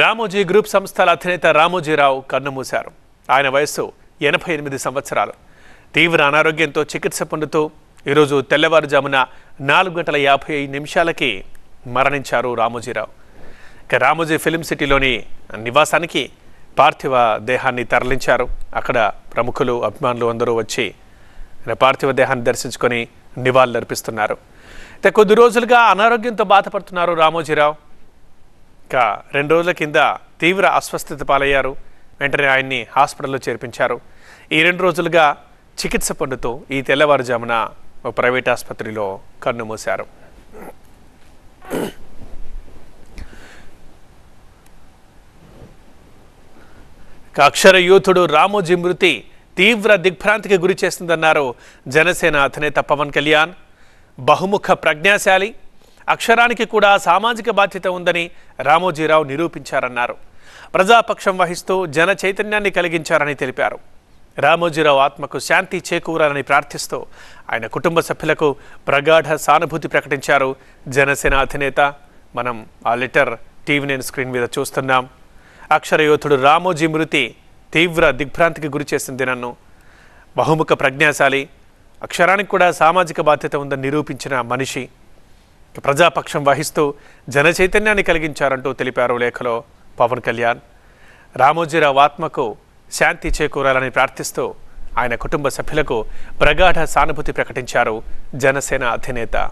Ramoji group సంస్థల అధినేత రామోజీరావు కన్నుమూశారు ఆయన వయస్సు ఎనభై ఎనిమిది సంవత్సరాలు తీవ్ర అనారోగ్యంతో చికిత్స పొందుతూ ఈరోజు తెల్లవారుజామున నాలుగు గంటల యాభై నిమిషాలకి మరణించారు రామోజీరావు ఇక రామోజీ ఫిలిం సిటీలోని నివాసానికి పార్థివ దేహాన్ని తరలించారు అక్కడ ప్రముఖులు అభిమానులు అందరూ వచ్చి పార్థివ దేహాన్ని దర్శించుకొని నివాళులర్పిస్తున్నారు కొద్ది రోజులుగా అనారోగ్యంతో బాధపడుతున్నారు రామోజీరావు ఇక రెండు రోజుల కింద తీవ్ర అస్వస్థత పాలయ్యారు వెంటనే ఆయన్ని హాస్పిటల్లో చేర్పించారు ఈ రెండు రోజులుగా చికిత్స పొందుతూ ఈ తెల్లవారుజామున ఓ ప్రైవేట్ ఆసుపత్రిలో కన్నుమూశారు అక్షర యూథుడు రామోజీ మృతి తీవ్ర దిగ్భ్రాంతికి గురి చేస్తుందన్నారు జనసేన అధినేత పవన్ కళ్యాణ్ బహుముఖ ప్రజ్ఞాశాలి అక్షరానికి కూడా సామాజిక బాధ్యత ఉందని రామోజీరావు నిరూపించారన్నారు ప్రజాపక్షం వహిస్తూ జన చైతన్యాన్ని కలిగించారని తెలిపారు రామోజీరావు ఆత్మకు శాంతి చేకూరాలని ప్రార్థిస్తూ ఆయన కుటుంబ సభ్యులకు ప్రగాఢ సానుభూతి ప్రకటించారు జనసేన అధినేత మనం ఆ లెటర్ టీవీ నేను స్క్రీన్ మీద చూస్తున్నాం అక్షరయోధుడు రామోజీ మృతి తీవ్ర దిగ్భ్రాంతికి గురి చేసింది నన్ను బహుముఖ ప్రజ్ఞాశాలి అక్షరానికి కూడా సామాజిక బాధ్యత ఉందని నిరూపించిన మనిషి ప్రజాపక్షం వహిస్తూ జన చైతన్యాన్ని కలిగించారంటూ తెలిపారు లేఖలో పవన్ కళ్యాణ్ రామోజీరావు ఆత్మకు శాంతి చేకూరాలని ప్రార్థిస్తూ ఆయన కుటుంబ సభ్యులకు ప్రగాఢ సానుభూతి ప్రకటించారు జనసేన అధినేత